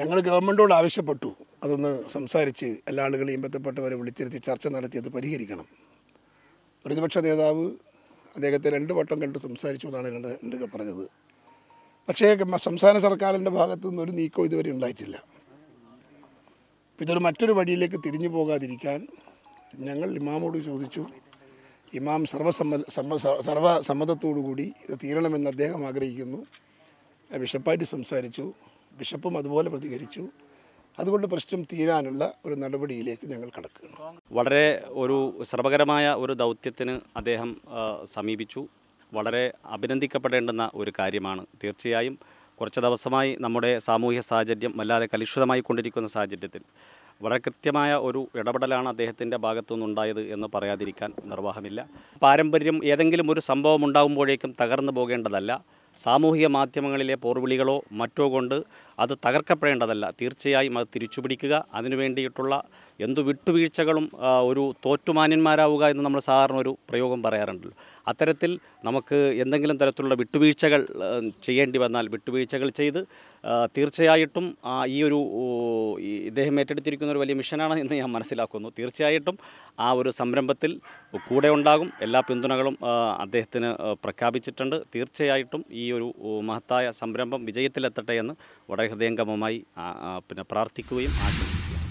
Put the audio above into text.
ഞങ്ങൾ ഗവൺമെൻറ്റോട് ആവശ്യപ്പെട്ടു അതൊന്ന് സംസാരിച്ച് എല്ലാ ആളുകളെയും ബന്ധപ്പെട്ടവരെ വിളിച്ചിരുത്തി ചർച്ച നടത്തി അത് പരിഹരിക്കണം പ്രതിപക്ഷ നേതാവ് അദ്ദേഹത്തെ രണ്ട് വട്ടം കണ്ട് സംസാരിച്ചു എന്നാണ് രണ്ട് രണ്ടൊക്കെ പറഞ്ഞത് പക്ഷേ സംസ്ഥാന സർക്കാരിൻ്റെ ഭാഗത്തു നിന്നൊരു ഒരു നീക്കം ഇതുവരെ ഉണ്ടായിട്ടില്ല ഇതൊരു മറ്റൊരു വഴിയിലേക്ക് തിരിഞ്ഞു പോകാതിരിക്കാൻ ഞങ്ങൾ ഇമാമോട് ചോദിച്ചു ഇമാം സർവസമ്മ സമ്മ കൂടി ഇത് തീരണമെന്ന് അദ്ദേഹം ആഗ്രഹിക്കുന്നു വിഷപ്പായിട്ട് സംസാരിച്ചു ബിഷപ്പും അതുപോലെ പ്രതികരിച്ചു അതുകൊണ്ട് പ്രശ്നം തീരാനുള്ള ഒരു നടപടിയിലേക്ക് ഞങ്ങൾ കടക്കുകയാണ് വളരെ ഒരു ശ്രമകരമായ ഒരു ദൗത്യത്തിന് അദ്ദേഹം സമീപിച്ചു വളരെ അഭിനന്ദിക്കപ്പെടേണ്ടുന്ന ഒരു കാര്യമാണ് തീർച്ചയായും കുറച്ച് ദിവസമായി നമ്മുടെ സാമൂഹ്യ സാഹചര്യം വല്ലാതെ കലുഷിതമായി കൊണ്ടിരിക്കുന്ന സാഹചര്യത്തിൽ വളരെ കൃത്യമായ ഒരു ഇടപെടലാണ് അദ്ദേഹത്തിൻ്റെ ഭാഗത്തുനിന്നുണ്ടായത് എന്ന് പറയാതിരിക്കാൻ നിർവാഹമില്ല പാരമ്പര്യം ഏതെങ്കിലും ഒരു സംഭവം ഉണ്ടാകുമ്പോഴേക്കും തകർന്നു പോകേണ്ടതല്ല സാമൂഹിക മാധ്യമങ്ങളിലെ പോർവിളികളോ മറ്റോ കൊണ്ട് അത് തകർക്കപ്പെടേണ്ടതല്ല തീർച്ചയായും അത് തിരിച്ചുപിടിക്കുക അതിനുവേണ്ടിയിട്ടുള്ള എന്തു വിട്ടുവീഴ്ചകളും ഒരു തോറ്റുമാന്യന്മാരാവുക എന്ന് നമ്മൾ സാധാരണ ഒരു പ്രയോഗം പറയാറുണ്ടല്ലോ അത്തരത്തിൽ നമുക്ക് എന്തെങ്കിലും തരത്തിലുള്ള വിട്ടുവീഴ്ചകൾ ചെയ്യേണ്ടി വന്നാൽ വിട്ടുവീഴ്ചകൾ ചെയ്ത് തീർച്ചയായിട്ടും ഈ ഒരു ഇദ്ദേഹം ഏറ്റെടുത്തിരിക്കുന്ന ഒരു വലിയ മിഷനാണ് എന്ന് ഞാൻ മനസ്സിലാക്കുന്നു തീർച്ചയായിട്ടും ആ ഒരു സംരംഭത്തിൽ കൂടെ ഉണ്ടാകും എല്ലാ പിന്തുണകളും അദ്ദേഹത്തിന് പ്രഖ്യാപിച്ചിട്ടുണ്ട് തീർച്ചയായിട്ടും ഈ ഒരു മഹത്തായ സംരംഭം വിജയത്തിലെത്തട്ടെ എന്ന് വളരെ ഹൃദയംഗമമായി പിന്നെ പ്രാർത്ഥിക്കുകയും ആശംസിക്കുകയും